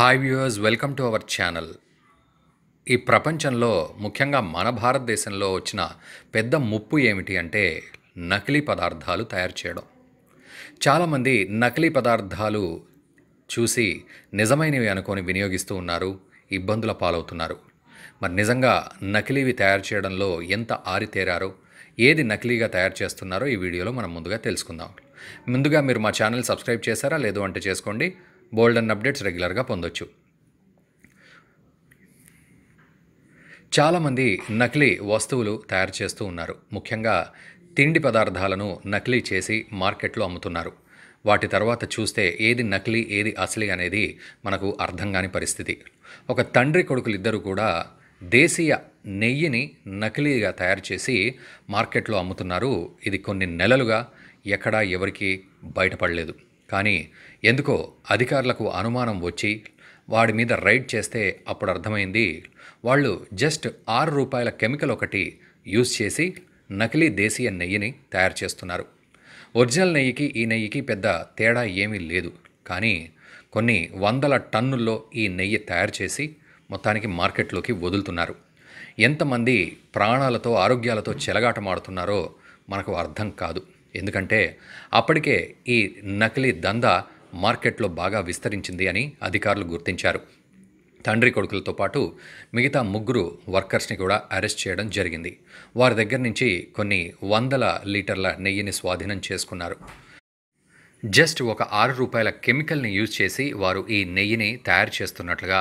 hi viewers welcome to our channel ఈ ప్రపంచంలో ముఖ్యంగా మన భారతదేశంలో వచ్చిన పెద్ద ముప్పు ఏమిటి అంటే నకిలీ పదార్థాలు తయారు చేయడం చాలామంది నకిలీ పదార్థాలు చూసి నిజమైనవి అనుకొని వినియోగిస్తూ ఉన్నారు ఇబ్బందుల పాలవుతున్నారు మరి నిజంగా నకిలీవి తయారు చేయడంలో ఎంత ఆరితేరారో ఏది నకిలీగా తయారు చేస్తున్నారో ఈ వీడియోలో మనం ముందుగా తెలుసుకుందాం ముందుగా మీరు మా ఛానల్ సబ్స్క్రైబ్ చేశారా లేదు అంటే చేసుకోండి బోల్డన్ అప్డేట్స్ రెగ్యులర్గా పొందొచ్చు చాలామంది నకిలీ వస్తువులు తయారు చేస్తూ ఉన్నారు ముఖ్యంగా తిండి పదార్థాలను నకిలీ చేసి మార్కెట్లో అమ్ముతున్నారు వాటి తర్వాత చూస్తే ఏది నకిలీ ఏది అసలీ అనేది మనకు అర్థం కాని పరిస్థితి ఒక తండ్రి కొడుకులు ఇద్దరు కూడా దేశీయ నెయ్యిని నకిలీగా తయారు చేసి మార్కెట్లో అమ్ముతున్నారు ఇది కొన్ని నెలలుగా ఎక్కడా ఎవరికీ బయటపడలేదు కానీ ఎందుకో అధికారులకు అనుమానం వచ్చి వాడి మీద రైడ్ చేస్తే అప్పుడు అర్థమైంది వాళ్ళు జస్ట్ ఆరు రూపాయల కెమికల్ ఒకటి యూజ్ చేసి నకిలీ దేశీయ నెయ్యిని తయారు చేస్తున్నారు ఒరిజినల్ నెయ్యికి ఈ నెయ్యికి పెద్ద తేడా ఏమీ లేదు కానీ కొన్ని వందల టన్నుల్లో ఈ నెయ్యి తయారు చేసి మొత్తానికి మార్కెట్లోకి వదులుతున్నారు ఎంతమంది ప్రాణాలతో ఆరోగ్యాలతో చెలగాటమాడుతున్నారో మనకు అర్థం కాదు ఎందుకంటే అప్పటికే ఈ నకిలీ దందా మార్కెట్లో బాగా విస్తరించింది అని అధికారులు గుర్తించారు తండ్రి కొడుకులతో పాటు మిగతా ముగ్గురు వర్కర్స్ని కూడా అరెస్ట్ చేయడం జరిగింది వారి దగ్గర నుంచి కొన్ని వందల లీటర్ల నెయ్యిని స్వాధీనం చేసుకున్నారు జస్ట్ ఒక ఆరు రూపాయల కెమికల్ని యూజ్ చేసి వారు ఈ నెయ్యిని తయారు చేస్తున్నట్లుగా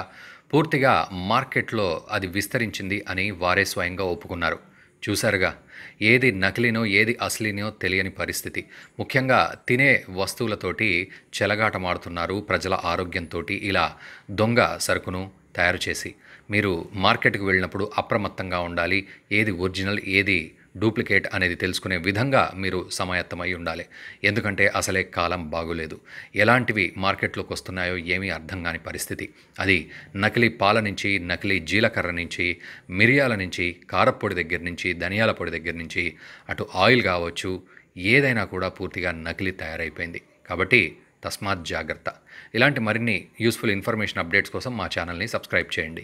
పూర్తిగా మార్కెట్లో అది విస్తరించింది అని వారే స్వయంగా ఒప్పుకున్నారు చూసారుగా ఏది నకిలీనో ఏది అసలీనో తెలియని పరిస్థితి ముఖ్యంగా తినే వస్తువులతోటి చెలగాటమాడుతున్నారు ప్రజల ఆరోగ్యంతో ఇలా దొంగ సరుకును తయారు చేసి మీరు మార్కెట్కి వెళ్ళినప్పుడు అప్రమత్తంగా ఉండాలి ఏది ఒరిజినల్ ఏది డూప్లికేట్ అనేది తెలుసుకునే విధంగా మీరు సమాయత్తమై ఉండాలి ఎందుకంటే అసలే కాలం బాగులేదు ఎలాంటివి మార్కెట్లోకి వస్తున్నాయో ఏమీ అర్థం కాని పరిస్థితి అది నకిలీ పాల నుంచి నకిలీ జీలకర్ర నుంచి మిరియాల నుంచి కారపొడి దగ్గర నుంచి ధనియాల పొడి దగ్గర నుంచి అటు ఆయిల్ కావచ్చు ఏదైనా కూడా పూర్తిగా నకిలీ తయారైపోయింది కాబట్టి తస్మాత్ జాగ్రత్త ఇలాంటి మరిన్ని యూస్ఫుల్ ఇన్ఫర్మేషన్ అప్డేట్స్ కోసం మా ఛానల్ని సబ్స్క్రైబ్ చేయండి